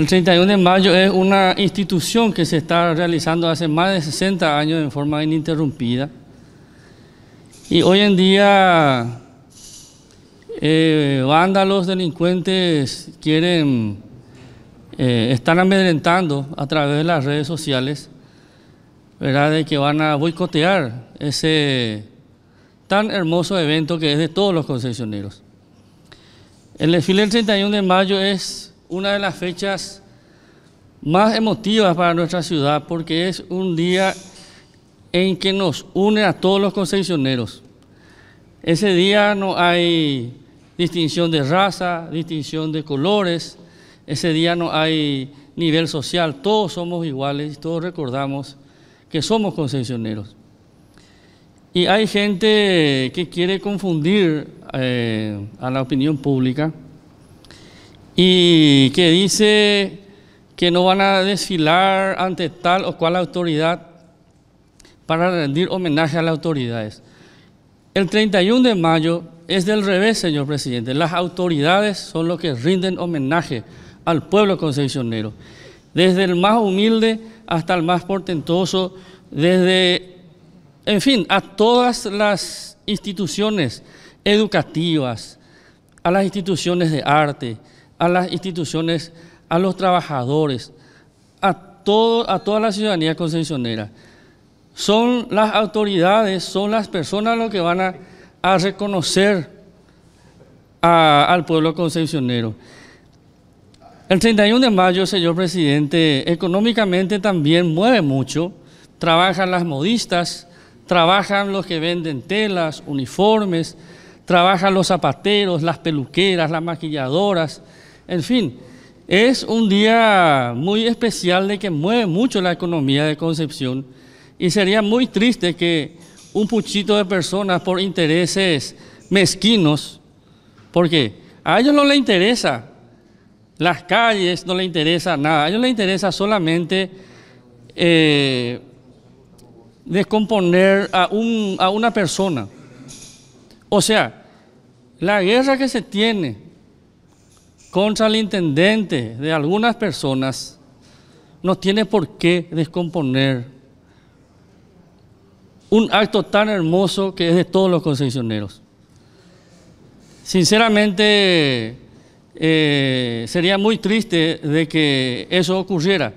El 31 de mayo es una institución que se está realizando hace más de 60 años en forma ininterrumpida. Y hoy en día eh, vándalos, delincuentes quieren, eh, están amedrentando a través de las redes sociales, ¿verdad? De que van a boicotear ese tan hermoso evento que es de todos los concesioneros. El desfile del 31 de mayo es una de las fechas más emotivas para nuestra ciudad porque es un día en que nos une a todos los concesioneros. Ese día no hay distinción de raza, distinción de colores, ese día no hay nivel social, todos somos iguales, y todos recordamos que somos concesioneros. Y hay gente que quiere confundir eh, a la opinión pública y que dice que no van a desfilar ante tal o cual autoridad para rendir homenaje a las autoridades. El 31 de mayo es del revés, señor presidente. Las autoridades son los que rinden homenaje al pueblo concepcionero. Desde el más humilde hasta el más portentoso, desde, en fin, a todas las instituciones educativas, a las instituciones de arte, a las instituciones, a los trabajadores, a, todo, a toda la ciudadanía concesionera. Son las autoridades, son las personas los que van a, reconocer al pueblo concesionero. El 31 de mayo, señor presidente, económicamente también mueve mucho. Trabajan las modistas, trabajan los que venden telas, uniformes, trabajan los zapateros, las peluqueras, las maquilladoras, en fin, es un día muy especial de que mueve mucho la economía de Concepción y sería muy triste que un puchito de personas por intereses mezquinos, porque a ellos no les interesa las calles, no les interesa nada, a ellos les interesa solamente eh, descomponer a, a una persona. O sea, la guerra que se tiene contra el intendente de algunas personas no tiene por qué descomponer un acto tan hermoso que es de todos los concesioneros. Sinceramente, eh, sería muy triste de que eso ocurriera.